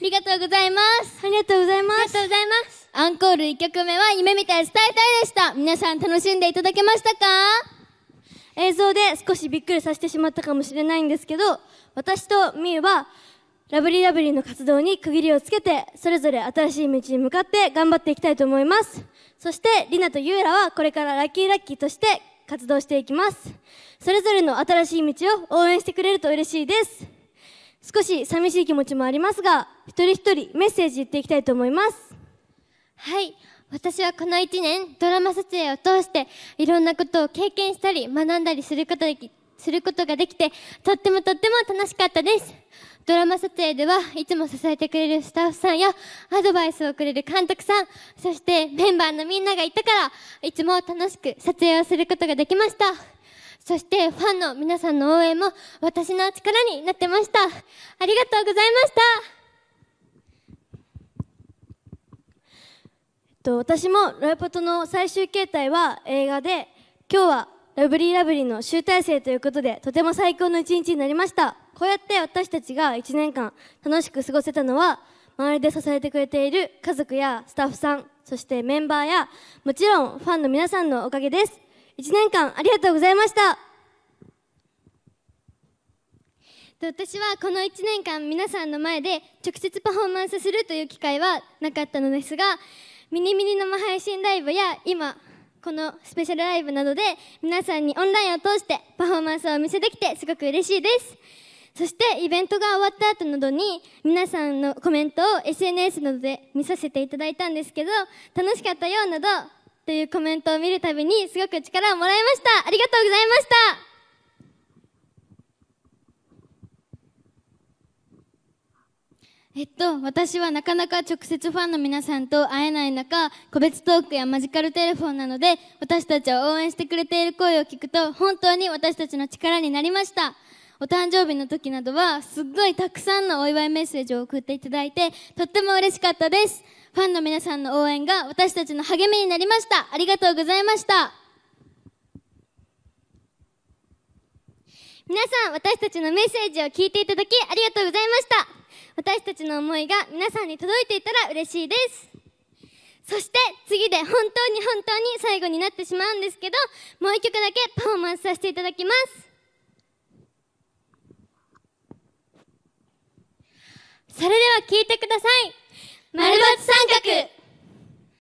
ありがとうございます。ありがとうございます。ありがとうございます。アンコール1曲目は夢みたい伝えたいでした。皆さん楽しんでいただけましたか映像で少しびっくりさせてしまったかもしれないんですけど、私とみゆは、ラブリーラブリーの活動に区切りをつけて、それぞれ新しい道に向かって頑張っていきたいと思います。そして、りなとゆうらはこれからラッキーラッキーとして活動していきます。それぞれの新しい道を応援してくれると嬉しいです。少し寂しい気持ちもありますが、一人一人メッセージ言っていきたいと思います。はい。私はこの1年、ドラマ撮影を通して、いろんなことを経験したり、学んだりすることでき、することができて、とってもとっても楽しかったです。ドラマ撮影では、いつも支えてくれるスタッフさんや、アドバイスをくれる監督さん、そしてメンバーのみんながいたから、いつも楽しく撮影をすることができました。そして、ファンの皆さんの応援も、私の力になってました。ありがとうございました。えっと、私もロイポトの最終形態は映画で、今日はラブリーラブリーの集大成ということで、とても最高の一日になりました。こうやって私たちが1年間楽しく過ごせたのは、周りで支えてくれている家族やスタッフさん、そしてメンバーや、もちろんファンの皆さんのおかげです。1年間ありがとうございました。私はこの1年間皆さんの前で直接パフォーマンスするという機会はなかったのですがミニミニ生配信ライブや今このスペシャルライブなどで皆さんにオンラインを通してパフォーマンスをお見せできてすごく嬉しいですそしてイベントが終わった後などに皆さんのコメントを SNS などで見させていただいたんですけど楽しかったよなどというコメントを見るたびにすごく力をもらいましたありがとうございましたえっと、私はなかなか直接ファンの皆さんと会えない中、個別トークやマジカルテレフォンなので、私たちを応援してくれている声を聞くと、本当に私たちの力になりました。お誕生日の時などは、すっごいたくさんのお祝いメッセージを送っていただいて、とっても嬉しかったです。ファンの皆さんの応援が私たちの励みになりました。ありがとうございました。皆さん、私たちのメッセージを聞いていただき、ありがとうございました。私たちの思いが皆さんに届いていたら嬉しいですそして次で本当に本当に最後になってしまうんですけどもう一曲だけパフォーマンスさせていただきますそれでは聴いてください丸×三角